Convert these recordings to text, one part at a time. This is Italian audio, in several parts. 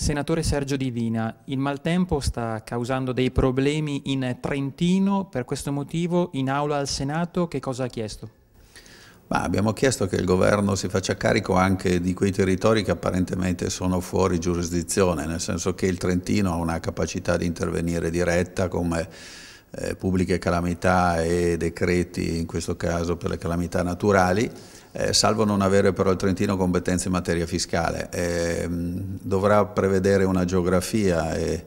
Senatore Sergio Divina, il maltempo sta causando dei problemi in Trentino, per questo motivo in aula al Senato che cosa ha chiesto? Ma abbiamo chiesto che il governo si faccia carico anche di quei territori che apparentemente sono fuori giurisdizione, nel senso che il Trentino ha una capacità di intervenire diretta come eh, pubbliche calamità e decreti, in questo caso per le calamità naturali, eh, salvo non avere però il Trentino competenze in materia fiscale. Eh, dovrà prevedere una geografia e,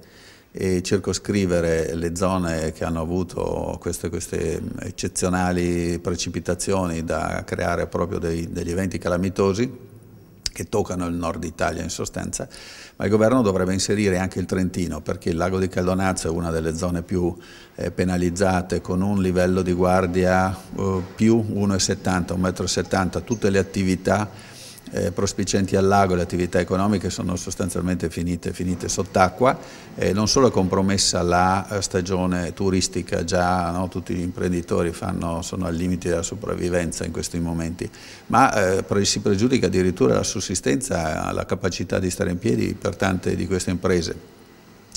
e, circoscrivere le zone che hanno avuto queste, queste eccezionali precipitazioni da creare proprio dei, degli eventi calamitosi che toccano il nord Italia in sostanza, ma il governo dovrebbe inserire anche il Trentino perché il lago di Caldonazzo è una delle zone più eh, penalizzate con un livello di guardia eh, più 1,70, 1,70 m, tutte le attività eh, prospicienti al lago le attività economiche sono sostanzialmente finite, finite sott'acqua, eh, non solo è compromessa la eh, stagione turistica, già no, tutti gli imprenditori fanno, sono al limite della sopravvivenza in questi momenti, ma eh, si pregiudica addirittura la sussistenza, eh, la capacità di stare in piedi per tante di queste imprese.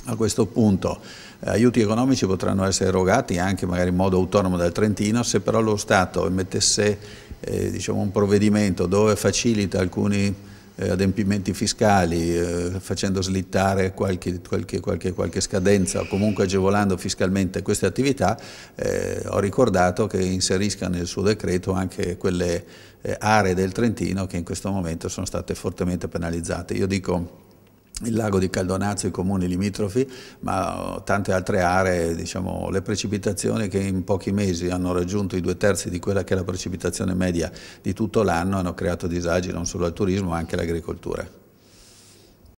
A questo punto eh, aiuti economici potranno essere erogati anche magari in modo autonomo dal Trentino, se però lo Stato emettesse eh, diciamo un provvedimento dove facilita alcuni eh, adempimenti fiscali, eh, facendo slittare qualche, qualche, qualche, qualche, scadenza o comunque agevolando fiscalmente queste attività, eh, ho ricordato che inserisca nel suo decreto anche quelle eh, aree del Trentino che in questo momento sono state fortemente penalizzate. Io dico il lago di Caldonazzo, i comuni limitrofi, ma oh, tante altre aree, diciamo, le precipitazioni che in pochi mesi hanno raggiunto i due terzi di quella che è la precipitazione media di tutto l'anno hanno creato disagi non solo al turismo ma anche all'agricoltura.